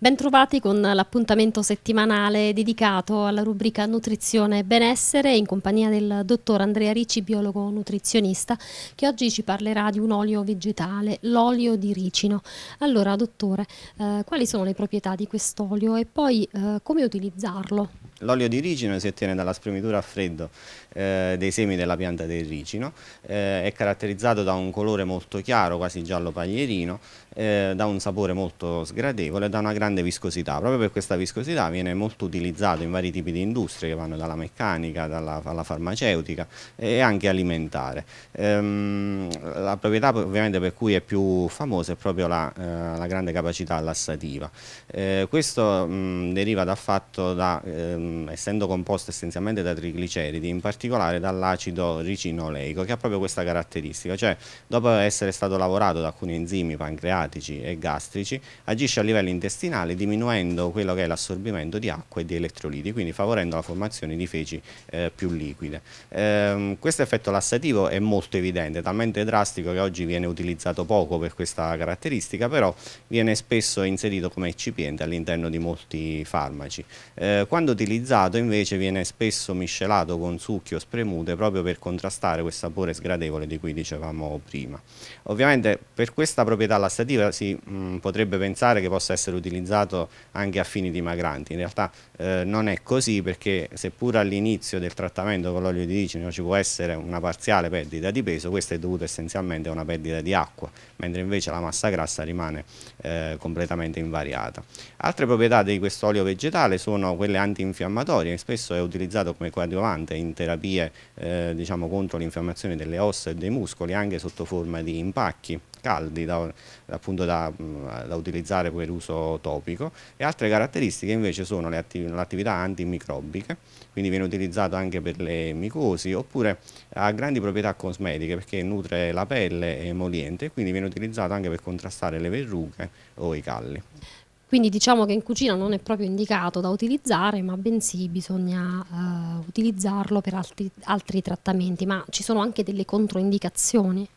Bentrovati con l'appuntamento settimanale dedicato alla rubrica Nutrizione e Benessere in compagnia del dottor Andrea Ricci, biologo nutrizionista, che oggi ci parlerà di un olio vegetale, l'olio di ricino. Allora, dottore, eh, quali sono le proprietà di quest'olio e poi eh, come utilizzarlo? L'olio di ricino si ottiene dalla spremitura a freddo eh, dei semi della pianta del ricino, eh, è caratterizzato da un colore molto chiaro, quasi giallo paglierino, eh, da un sapore molto sgradevole e da una grande viscosità. Proprio per questa viscosità viene molto utilizzato in vari tipi di industrie che vanno dalla meccanica dalla, alla farmaceutica e anche alimentare. Ehm, la proprietà ovviamente per cui è più famosa è proprio la, eh, la grande capacità lassativa. Eh, questo mh, deriva dal fatto da... Ehm, essendo composto essenzialmente da trigliceridi, in particolare dall'acido ricinoleico, che ha proprio questa caratteristica, cioè dopo essere stato lavorato da alcuni enzimi pancreatici e gastrici, agisce a livello intestinale diminuendo quello che è l'assorbimento di acqua e di elettroliti, quindi favorendo la formazione di feci eh, più liquide. Eh, questo effetto lassativo è molto evidente, talmente drastico che oggi viene utilizzato poco per questa caratteristica, però viene spesso inserito come eccipiente all'interno di molti farmaci. Eh, quando utilizziamo utilizzato invece viene spesso miscelato con succhi o spremute proprio per contrastare quel sapore sgradevole di cui dicevamo prima. Ovviamente per questa proprietà lassativa si mh, mm, potrebbe pensare che possa essere utilizzato anche a fini dimagranti, in realtà eh, non è così perché seppur all'inizio del trattamento con l'olio di ricino ci può essere una parziale perdita di peso, questo è dovuto essenzialmente a una perdita di acqua, mentre invece la massa grassa rimane eh, completamente invariata. Altre proprietà di questo olio vegetale sono quelle antinfiammatorie antifiammatorie, spesso è utilizzato come coadiuvante in terapie eh, diciamo, contro l'infiammazione delle ossa e dei muscoli, anche sotto forma di impacchi caldi da, appunto da, da utilizzare per uso topico e altre caratteristiche invece sono l'attività antimicrobiche, quindi viene utilizzato anche per le micosi oppure ha grandi proprietà cosmetiche perché nutre la pelle e emoliente e quindi viene utilizzato anche per contrastare le verrughe o i calli. Quindi diciamo che in cucina non è proprio indicato da utilizzare, ma bensì bisogna eh, utilizzarlo per altri, altri trattamenti, ma ci sono anche delle controindicazioni?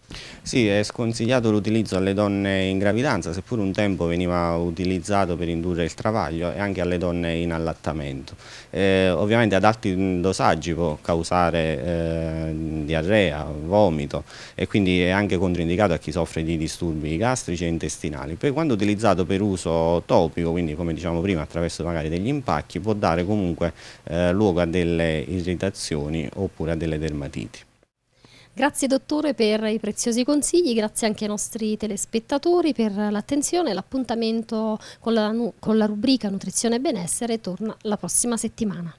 Sì, è sconsigliato l'utilizzo alle donne in gravidanza, seppur un tempo veniva utilizzato per indurre il travaglio e anche alle donne in allattamento. Eh, ovviamente ad alti dosaggi può causare eh, diarrea, vomito e quindi è anche controindicato a chi soffre di disturbi gastrici e intestinali. Poi quando utilizzato per uso tossico antropico, quindi come diciamo prima attraverso magari degli impacchi, può dare comunque eh, luogo a delle irritazioni oppure a delle dermatiti. Grazie dottore per i preziosi consigli, grazie anche ai nostri telespettatori per l'attenzione, l'appuntamento con, la, con la rubrica Nutrizione e Benessere torna la prossima settimana.